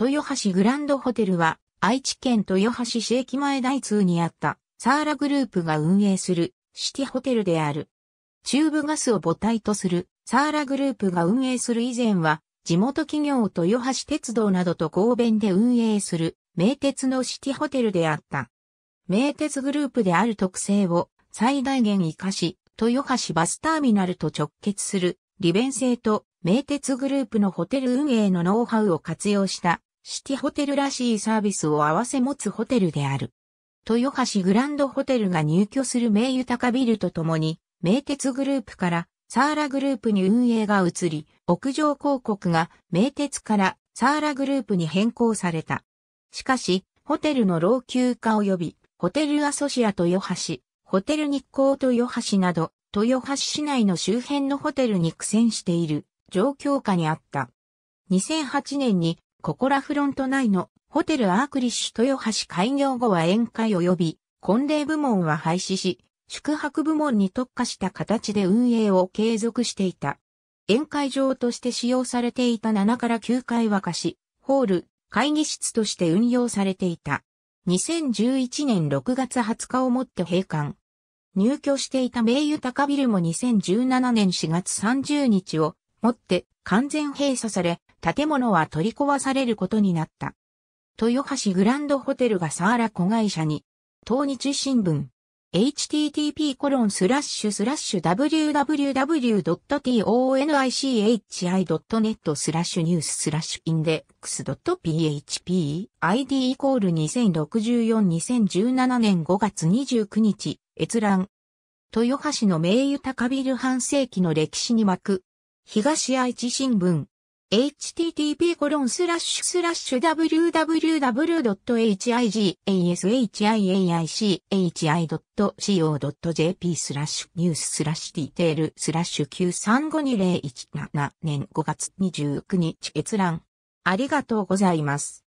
豊橋グランドホテルは、愛知県豊橋市駅前大通にあった、サーラグループが運営する、シティホテルである。中部ガスを母体とする、サーラグループが運営する以前は、地元企業豊橋鉄道などと合弁で運営する、名鉄のシティホテルであった。名鉄グループである特性を最大限活かし、豊橋バスターミナルと直結する利便性と名鉄グループのホテル運営のノウハウを活用したシティホテルらしいサービスを合わせ持つホテルである。豊橋グランドホテルが入居する名豊かビルとともに、名鉄グループからサーラグループに運営が移り、屋上広告が名鉄からサーラグループに変更された。しかし、ホテルの老朽化及び、ホテルアソシア豊橋、ホテル日光豊橋など、豊橋市内の周辺のホテルに苦戦している状況下にあった。2008年にココラフロント内のホテルアークリッシュ豊橋開業後は宴会及び婚礼部門は廃止し、宿泊部門に特化した形で運営を継続していた。宴会場として使用されていた7から9階は貸し、ホール、会議室として運用されていた。2011年6月20日をもって閉館。入居していた名誉高ビルも2017年4月30日をもって完全閉鎖され、建物は取り壊されることになった。豊橋グランドホテルがサーラ子会社に、東日新聞、http コロンスラッシュスラッシュ www.tonichi.net スラッシュニューススラッシュインデックス .php ID イコール2064-2017年5月29日閲覧豊橋の名誉高ビル半世紀の歴史に巻く東愛知新聞 h t t p w w w h i g a s h a i c c o j p スラッシュニューススラッシュディテールスラッシュ935201 7年5月29日閲覧。ありがとうございます。